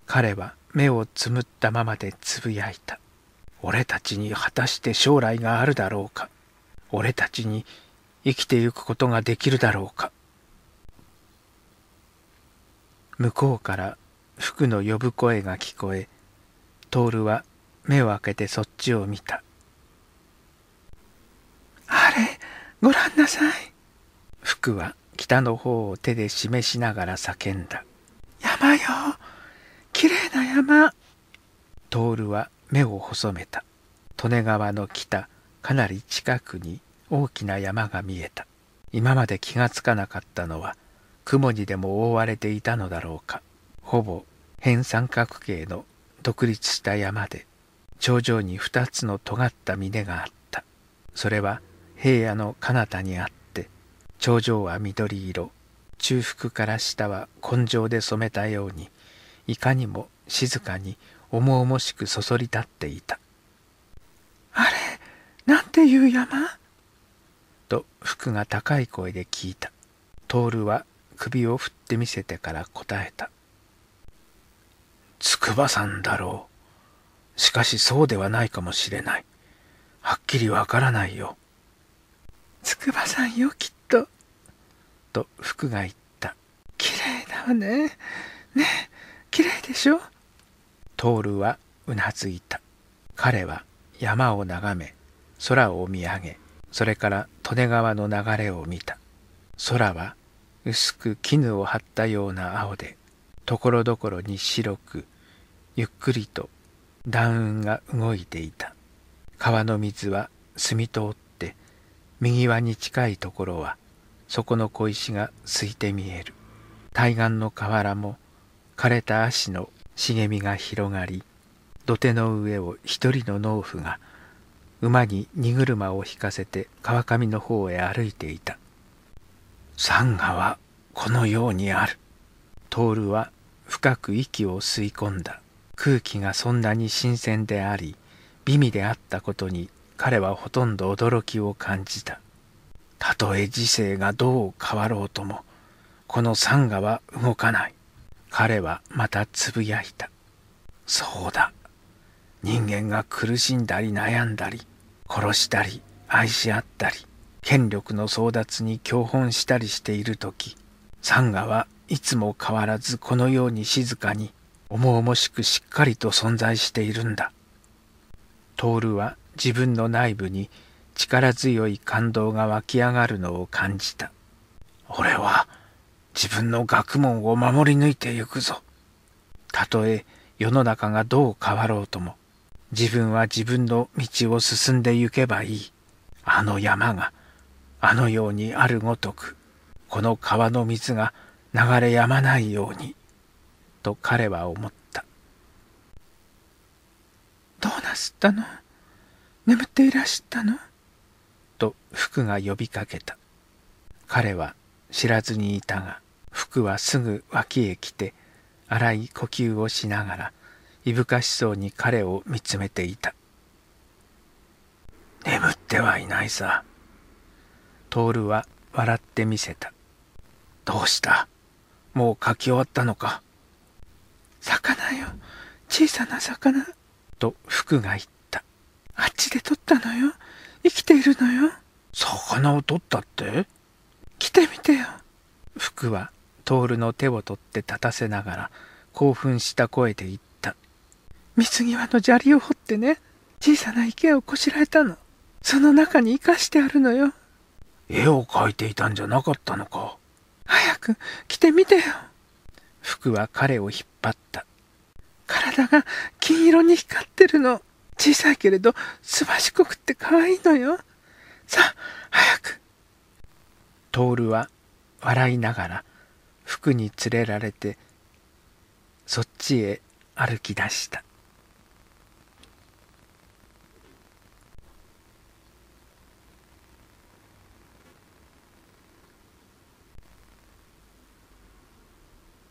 彼は目をつむったままでつぶやいた。俺たちに果たして将来があるだろうか。俺たちに生きてゆくことができるだろうか。向こうから服の呼ぶ声が聞こえ、徹は目を開けてそっちを見た。あれ、ごらんなさい。服は北の方を手で示しながら叫んだ。山よ綺麗な山徹は目を細めた利根川の北かなり近くに大きな山が見えた今まで気がつかなかったのは雲にでも覆われていたのだろうかほぼ変三角形の独立した山で頂上に2つの尖った峰があったそれは平野の彼方にあって頂上は緑色中腹から下は根性で染めたようにいかにも静かに重々しくそそり立っていた。あれ、なんていう山と福が高い声で聞いた。徹は首を振ってみせてから答えた。筑波山だろう。しかしそうではないかもしれない。はっきりわからないよ。筑波山よきっと。と福が言った。綺麗だわね。ねえ、綺麗でしょトールはうなずいた。彼は山を眺め、空を見上げ、それから利根川の流れを見た。空は薄く絹を張ったような青で、ところどころに白く、ゆっくりと暖雲が動いていた。川の水は澄み通って、右輪に近いところは、そこの小石がすいて見える。対岸の河原も枯れた葦の茂みが広がり土手の上を一人の農夫が馬に荷車を引かせて川上の方へ歩いていた山河はこのようにある徹は深く息を吸い込んだ空気がそんなに新鮮であり美味であったことに彼はほとんど驚きを感じたたとえ時世がどう変わろうともこの山河は動かない彼はまたつぶやいた。そうだ。人間が苦しんだり悩んだり、殺したり、愛し合ったり、権力の争奪に共本したりしている時、サンガはいつも変わらずこのように静かに、重々しくしっかりと存在しているんだ。トールは自分の内部に力強い感動が湧き上がるのを感じた。俺は自分の学問を守り抜いてゆくぞ。たとえ世の中がどう変わろうとも、自分は自分の道を進んでゆけばいい。あの山が、あのようにあるごとく、この川の水が流れやまないように、と彼は思った。どうなすったの眠っていらしたのと福が呼びかけた。彼は知らずにいたが、服はすぐ脇へ来て荒い呼吸をしながらいぶかしそうに彼を見つめていた眠ってはいないさ徹は笑ってみせたどうしたもう書き終わったのか魚よ小さな魚と服が言ったあっちで取ったのよ生きているのよ魚を取ったって来てみてよ服は徹の手を取って立たせながら興奮した声で言った水際の砂利を掘ってね小さな池をこしらえたのその中に生かしてあるのよ絵を描いていたんじゃなかったのか早く来てみてよ服は彼を引っ張った体が金色に光ってるの小さいけれどすばしこくって可愛いのよさあ早く徹は笑いながら服に連れられてそっちへ歩き出した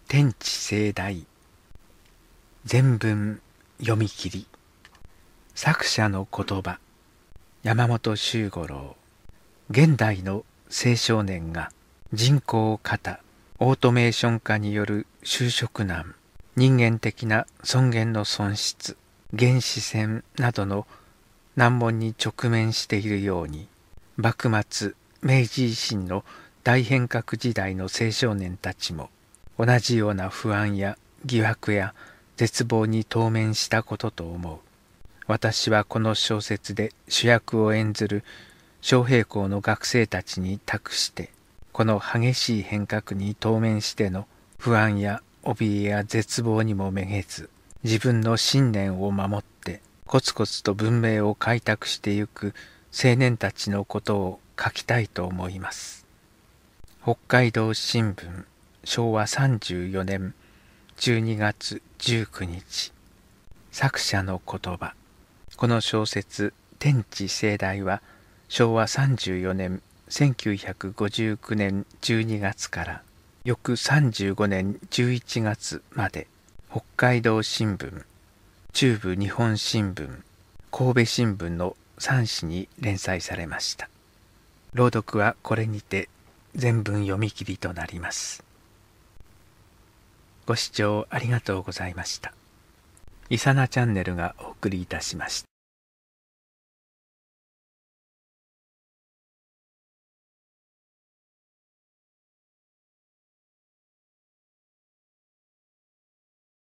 天地盛大全文読み切り作者の言葉山本周五郎現代の青少年が人口過オートメーション化による就職難人間的な尊厳の損失原始戦などの難問に直面しているように幕末明治維新の大変革時代の青少年たちも同じような不安や疑惑や絶望に当面したことと思う私はこの小説で主役を演ずる昌平校の学生たちに託してこの激しい変革に当面しての不安や怯えや絶望にもめげず自分の信念を守ってコツコツと文明を開拓してゆく青年たちのことを書きたいと思います北海道新聞昭和34年12月19日作者の言葉この小説「天地盛大」は昭和34年1959年12月から翌35年11月まで北海道新聞中部日本新聞神戸新聞の3紙に連載されました朗読はこれにて全文読み切りとなりますご視聴ありがとうございましたイサナチャンネルがお送りいたしました